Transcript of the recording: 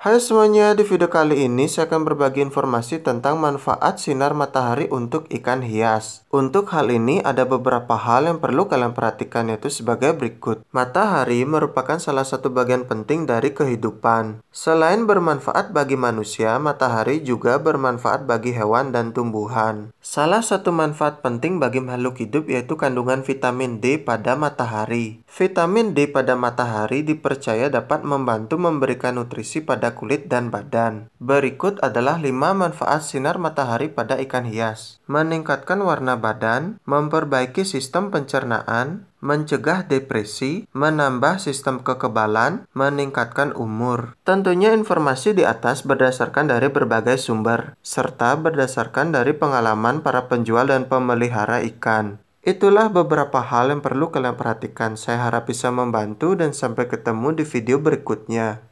Hai semuanya, di video kali ini saya akan berbagi informasi tentang manfaat sinar matahari untuk ikan hias. Untuk hal ini ada beberapa hal yang perlu kalian perhatikan yaitu sebagai berikut. Matahari merupakan salah satu bagian penting dari kehidupan. Selain bermanfaat bagi manusia, matahari juga bermanfaat bagi hewan dan tumbuhan. Salah satu manfaat penting bagi makhluk hidup yaitu kandungan vitamin D pada matahari. Vitamin D pada matahari dipercaya dapat membantu memberikan nutrisi pada kulit dan badan. Berikut adalah 5 manfaat sinar matahari pada ikan hias. Meningkatkan warna badan, memperbaiki sistem pencernaan, mencegah depresi, menambah sistem kekebalan, meningkatkan umur. Tentunya informasi di atas berdasarkan dari berbagai sumber, serta berdasarkan dari pengalaman para penjual dan pemelihara ikan. Itulah beberapa hal yang perlu kalian perhatikan. Saya harap bisa membantu dan sampai ketemu di video berikutnya.